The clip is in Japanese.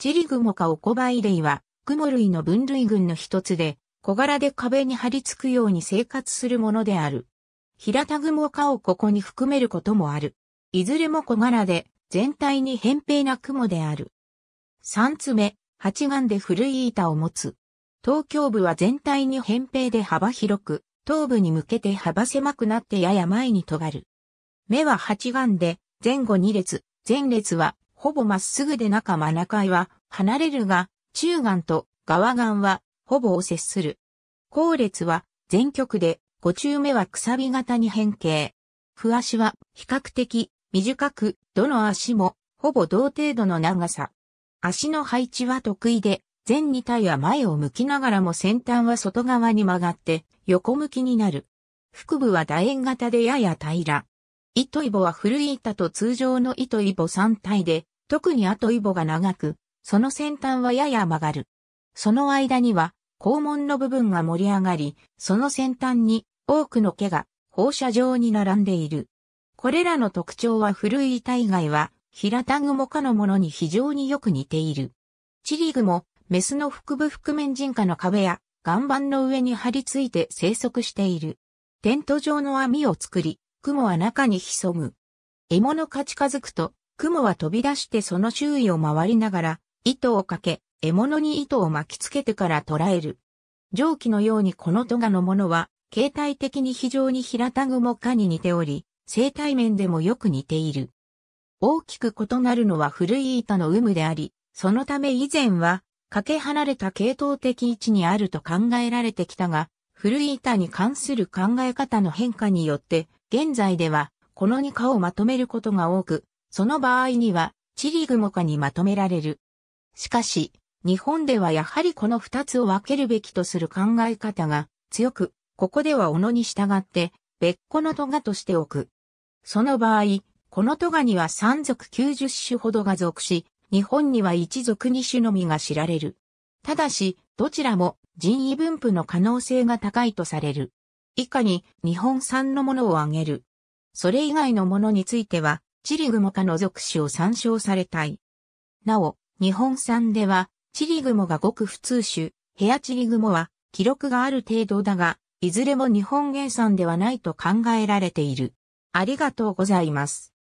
チリグモかオコバイレイは、クモ類の分類群の一つで、小柄で壁に張り付くように生活するものである。平田グモかをここに含めることもある。いずれも小柄で、全体に扁平なクモである。三つ目、八眼で古い板を持つ。東京部は全体に扁平で幅広く、頭部に向けて幅狭くなってやや前に尖る。目は八眼で、前後二列、前列はほぼまっすぐで中真中井は離れるが、中眼と側眼はほぼを接する。後列は全曲で、五中目はくさび型に変形。わ足は比較的短く、どの足もほぼ同程度の長さ。足の配置は得意で、前二体は前を向きながらも先端は外側に曲がって横向きになる。腹部は楕円型でやや平ら。糸イボは古い板と通常の糸イボ3体で、特に後イボが長く、その先端はやや曲がる。その間には、肛門の部分が盛り上がり、その先端に多くの毛が放射状に並んでいる。これらの特徴は古い体外は、平田雲科のものに非常によく似ている。チリグも、メスの腹部覆面人科の壁や岩盤の上に張り付いて生息している。テント状の網を作り、雲は中に潜む。獲物が近づくと、雲は飛び出してその周囲を回りながら、糸をかけ、獲物に糸を巻きつけてから捕らえる。蒸気のようにこのトガのものは、形態的に非常に平田雲かに似ており、生態面でもよく似ている。大きく異なるのは古い板の有無であり、そのため以前は、かけ離れた系統的位置にあると考えられてきたが、古い板に関する考え方の変化によって、現在では、この2科をまとめることが多く、その場合には、チリグモ科にまとめられる。しかし、日本ではやはりこの二つを分けるべきとする考え方が強く、ここでは斧に従って別個のトガとしておく。その場合、このトガには三族九十種ほどが属し、日本には一族二種のみが知られる。ただし、どちらも人為分布の可能性が高いとされる。以下に日本産のものを挙げる。それ以外のものについては、チリグモ科の属種を参照されたい。なお、日本産では、チリグモがごく普通種、ヘアチリグモは記録がある程度だが、いずれも日本原産ではないと考えられている。ありがとうございます。